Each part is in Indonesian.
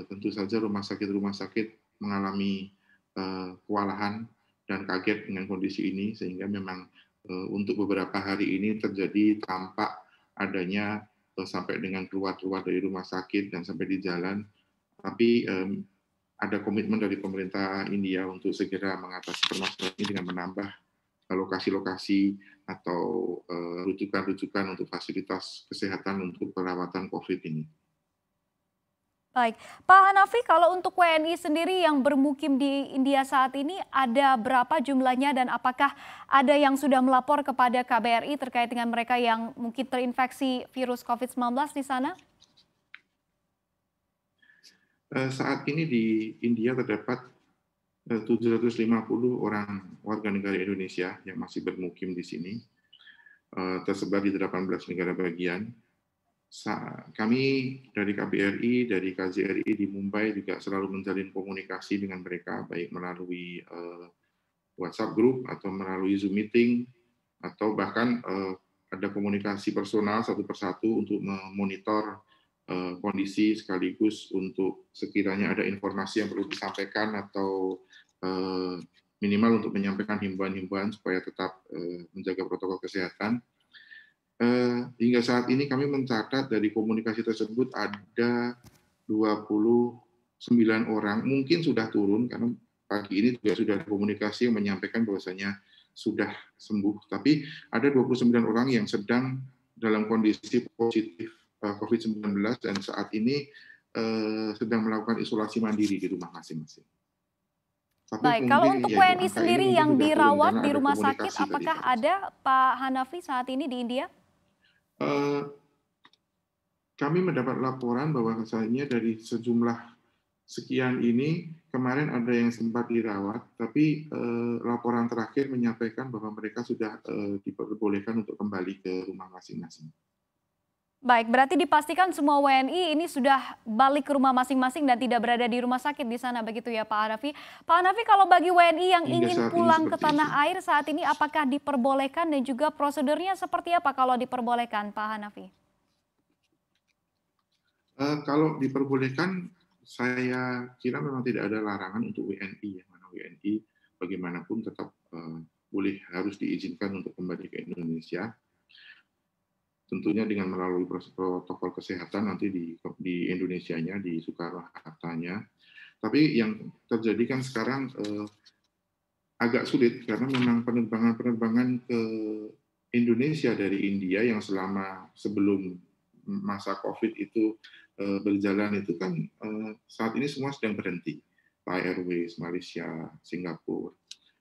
Eh, tentu saja rumah sakit-rumah sakit mengalami eh, kewalahan dan kaget dengan kondisi ini sehingga memang eh, untuk beberapa hari ini terjadi tampak adanya sampai dengan keluar-keluar dari rumah sakit dan sampai di jalan tapi ada komitmen dari pemerintah India untuk segera mengatasi permasalahan ini dengan menambah lokasi-lokasi atau rujukan-rujukan rujukan -rujukan untuk fasilitas kesehatan untuk perawatan COVID ini. Baik, Pak Hanafi, kalau untuk WNI sendiri yang bermukim di India saat ini ada berapa jumlahnya dan apakah ada yang sudah melapor kepada KBRI terkait dengan mereka yang mungkin terinfeksi virus COVID-19 di sana? Eh, saat ini di India terdapat 750 eh, orang warga negara Indonesia yang masih bermukim di sini, eh, tersebar di 18 negara bagian, kami dari KBRI, dari KJRI di Mumbai juga selalu menjalin komunikasi dengan mereka, baik melalui eh, WhatsApp group atau melalui Zoom meeting, atau bahkan eh, ada komunikasi personal satu persatu untuk memonitor eh, kondisi sekaligus untuk sekiranya ada informasi yang perlu disampaikan atau minimal untuk menyampaikan himbauan-himbauan supaya tetap menjaga protokol kesehatan eh, hingga saat ini kami mencatat dari komunikasi tersebut ada 29 orang, mungkin sudah turun karena pagi ini juga sudah komunikasi yang menyampaikan bahwasanya sudah sembuh, tapi ada 29 orang yang sedang dalam kondisi positif eh, COVID-19 dan saat ini eh, sedang melakukan isolasi mandiri di rumah masing-masing. Tapi Baik, kalau untuk ya, WNI sendiri yang dirawat di rumah sakit, apakah ada Pak Hanafi saat ini di India? Eh, kami mendapat laporan bahwa misalnya dari sejumlah sekian ini kemarin ada yang sempat dirawat, tapi eh, laporan terakhir menyampaikan bahwa mereka sudah eh, diperbolehkan untuk kembali ke rumah masing-masing. Baik, berarti dipastikan semua WNI ini sudah balik ke rumah masing-masing dan tidak berada di rumah sakit di sana begitu ya Pak Hanafi. Pak Hanafi kalau bagi WNI yang ingin pulang ke tanah itu. air saat ini apakah diperbolehkan dan juga prosedurnya seperti apa kalau diperbolehkan Pak Hanafi? Uh, kalau diperbolehkan saya kira memang tidak ada larangan untuk WNI ya mana WNI bagaimanapun tetap uh, boleh harus diizinkan untuk kembali ke Indonesia tentunya dengan melalui protokol kesehatan nanti di di Indonesia-nya di Soekarno hatta Tapi yang terjadi kan sekarang eh, agak sulit karena memang penerbangan-penerbangan ke Indonesia dari India yang selama sebelum masa COVID itu eh, berjalan itu kan eh, saat ini semua sedang berhenti. Thai Airways, Malaysia, Singapura,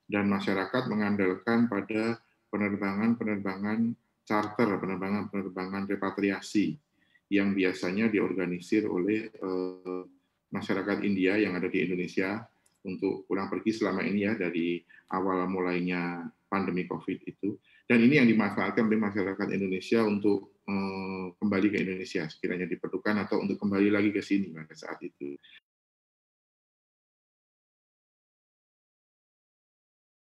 dan masyarakat mengandalkan pada penerbangan-penerbangan charter penerbangan-penerbangan repatriasi yang biasanya diorganisir oleh eh, masyarakat India yang ada di Indonesia untuk pulang pergi selama ini ya dari awal mulainya pandemi COVID itu. Dan ini yang dimanfaatkan oleh masyarakat Indonesia untuk eh, kembali ke Indonesia sekiranya diperlukan atau untuk kembali lagi ke sini pada saat itu.